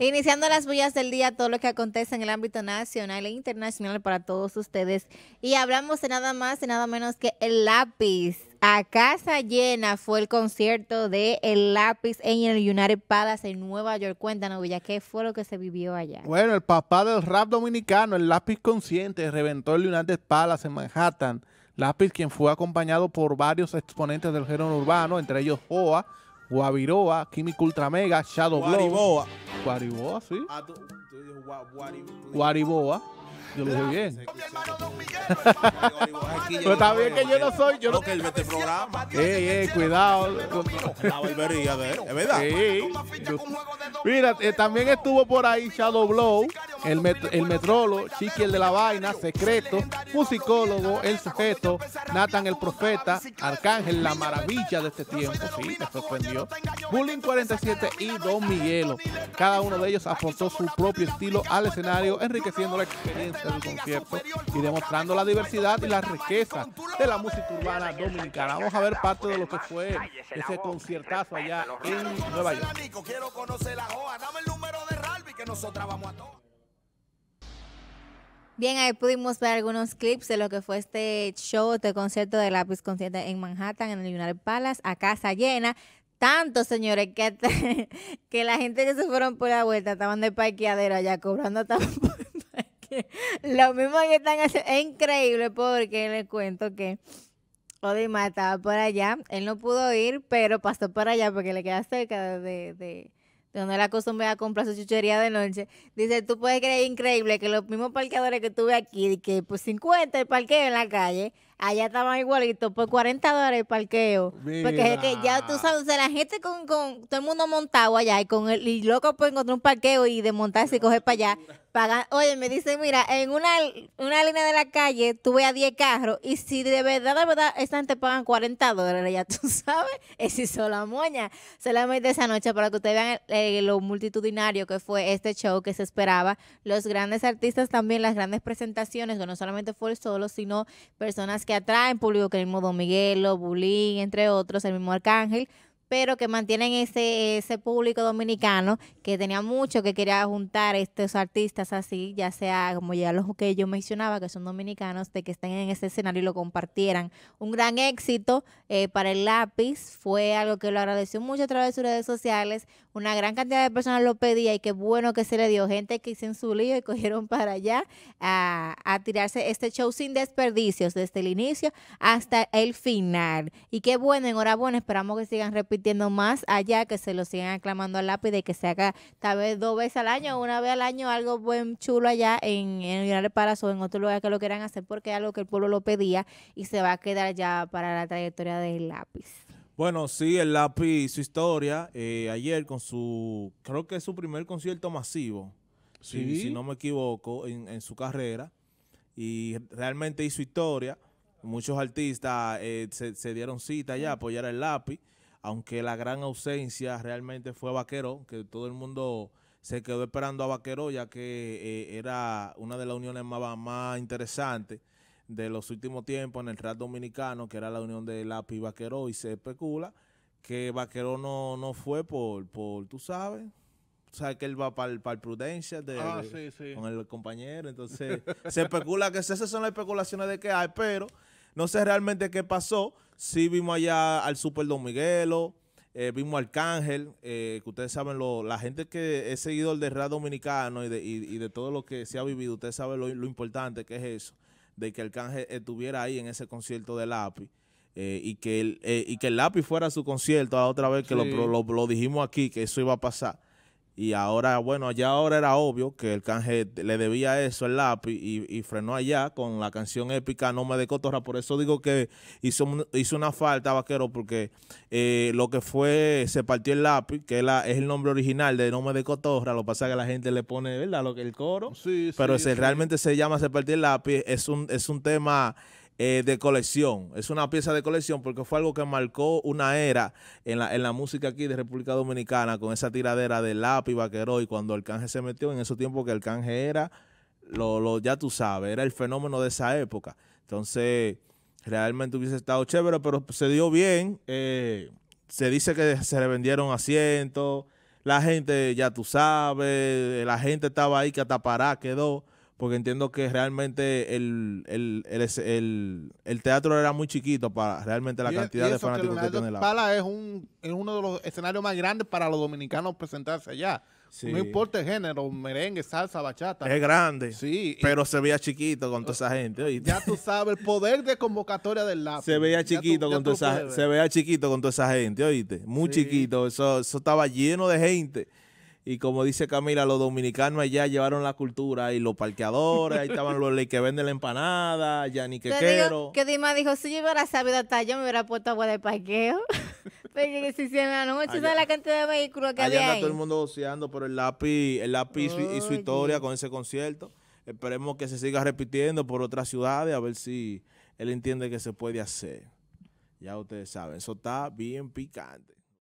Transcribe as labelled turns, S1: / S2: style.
S1: Iniciando las bullas del día, todo lo que acontece en el ámbito nacional e internacional para todos ustedes. Y hablamos de nada más y nada menos que el lápiz. A casa llena fue el concierto de El Lápiz en el United Palace en Nueva York. Cuéntanos, Villa, ¿qué fue lo que se vivió allá?
S2: Bueno, el papá del rap dominicano, El Lápiz Consciente, reventó el United Palace en Manhattan. Lápiz, quien fue acompañado por varios exponentes del género urbano, entre ellos Joa, Guaviroa, Químico Ultramega, Shadow Guariboa, sí. Ah, tú, Guariboa. Yo lo dije bien. Pero está bien que yo no soy. Yo no que este programa. Ey, cuidado. La barbería de él, es verdad. Sí. Mira, también estuvo por ahí Shadow Blow el, met el metrolo, Chiqui el de la vaina, secreto, musicólogo, el sujeto, Nathan el profeta, Arcángel, la maravilla de este tiempo, sí, te sorprendió. Bullying 47 y Don Miguelo. Cada uno de ellos aportó su propio estilo al escenario, enriqueciendo la experiencia del concierto y demostrando la diversidad y la riqueza de la música urbana dominicana. Vamos a ver parte de lo que fue ese conciertazo allá en Nueva York. Quiero conocer el número de que vamos a
S1: Bien, ahí pudimos ver algunos clips de lo que fue este show, este concierto de Lápiz Consciente en Manhattan, en el Lunar Palace, a casa llena. Tanto, señores, que, que la gente que se fueron por la vuelta estaban de parqueadero allá cobrando tampoco. Lo mismo que están haciendo. Es increíble porque les cuento que Odima estaba por allá. Él no pudo ir, pero pasó por allá porque le queda cerca de de donde la acostumbrada a comprar su chuchería de noche, dice, tú puedes creer increíble que los mismos parqueadores que tuve aquí, que pues, 50 el parqueo en la calle, allá estaban igualitos por 40 dólares el parqueo. Porque es que ya tú sabes, o sea, la gente con, todo el mundo montado allá y con el loco puede encontrar un parqueo y desmontarse y coger para allá. Oye, me dice, mira, en una, una línea de la calle tú a 10 carros y si de verdad, de verdad, esta gente pagan 40 dólares, ya tú sabes, es hizo la moña. Solamente esa noche para que ustedes vean lo multitudinario que fue este show que se esperaba. Los grandes artistas también, las grandes presentaciones, que no solamente fue el solo, sino personas que atraen, público que el mismo Don Miguelo, Bulín, entre otros, el mismo Arcángel, pero que mantienen ese, público dominicano que tenía mucho que quería juntar estos artistas así, ya sea como ya los que yo mencionaba, que son dominicanos, de que estén en ese escenario y lo compartieran. Un gran éxito eh, para el lápiz, fue algo que lo agradeció mucho a través de sus redes sociales, una gran cantidad de personas lo pedía y qué bueno que se le dio, gente que hicieron su lío y cogieron para allá a, a tirarse este show sin desperdicios, desde el inicio hasta el final. Y qué bueno, enhorabuena, esperamos que sigan repitiendo más allá, que se lo sigan aclamando al lápiz, de que se haga tal vez dos veces al año, una vez al año, algo buen chulo allá en, en Gran Palacio o en otro lugar que lo quieran hacer, porque es algo que el pueblo lo pedía y se va a quedar ya para la trayectoria del lápiz.
S3: Bueno, sí, el lápiz, su historia, eh, ayer con su, creo que es su primer concierto masivo, si, no me equivoco, en, su carrera, y realmente hizo historia. Muchos artistas eh, se, dieron cita allá a apoyar el lápiz aunque la gran ausencia realmente fue Vaquero, que todo el mundo se quedó esperando a Vaquero, ya que eh, era una de las uniones más, interesantes de los últimos tiempos en el Rad dominicano, que era la unión de Lapi y Vaquero, y se especula que Vaquero no, fue por, por, tú sabes, o que él va para el, Prudencia de, ah, con el compañero. Entonces, se especula que esas son las especulaciones de que hay, pero no sé realmente qué pasó. Sí vimos allá al Super Don Miguelo, eh, vimos al Arcángel, eh, que ustedes saben, lo, la gente que es seguidor de Rad Dominicano y de, y, de, todo lo que se ha vivido, ustedes saben lo, importante que es eso, de que Arcángel estuviera ahí en ese concierto de Lápiz. Eh, y, que el, y que el lápiz fuera a su concierto la otra vez que lo dijimos aquí, que eso iba a pasar. Y ahora, bueno, allá ahora era obvio que el canje le debía eso el lápiz y, frenó allá con la canción épica No me de cotorra. Por eso digo que hizo, hizo una falta, vaquero, porque eh, lo que fue Se partió el lápiz, que es, la, es el nombre original de No me de cotorra. Lo que pasa es que la gente le pone, ¿verdad? Lo que el coro. Sí, pero sí, realmente se llama Se partió el lápiz. Es un, es un tema eh, de colección. Es una pieza de colección porque fue algo que marcó una era en la, en la música aquí de República Dominicana con esa tiradera de lápiz, vaquero y cuando canje se metió en esos tiempos que canje era, lo, ya tú sabes, era el fenómeno de esa época. Entonces, realmente hubiese estado chévere, pero se dio bien. Eh, se dice que se le vendieron asientos. La gente, ya tú sabes, la gente estaba ahí que hasta quedó porque entiendo que realmente el, teatro era muy chiquito para realmente la e, cantidad de fanáticos que, tiene la Pala
S2: es, uno de los escenarios más grandes para los dominicanos presentarse allá. No importa el género, merengue, salsa, bachata. Es
S3: grande. Sí. Pero se veía chiquito con toda esa gente. Ya
S2: tú sabes, el poder de convocatoria del lado. Se veía chiquito con toda esa, se
S3: veía chiquito con toda esa gente, oíste. Muy chiquito. Eso, eso estaba lleno de gente y como dice Camila, los dominicanos allá llevaron la cultura y los parqueadores, ahí estaban los que venden la empanada, ya ni que quiero. Que
S1: Dima dijo, si yo hubiera sabido hasta yo me hubiera puesto agua de parqueo. Porque que se hicieron la noche, la cantidad de vehículos que allá había anda todo el
S3: mundo goceando por el lápiz, el lápiz y su historia con ese concierto. Esperemos que se siga repitiendo por otras ciudades, a ver si él entiende que se puede hacer. Ya ustedes saben, eso está bien picante.